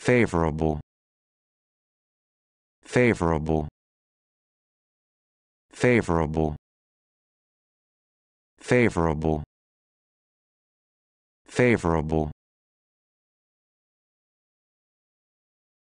favorable favorable favorable favorable favorable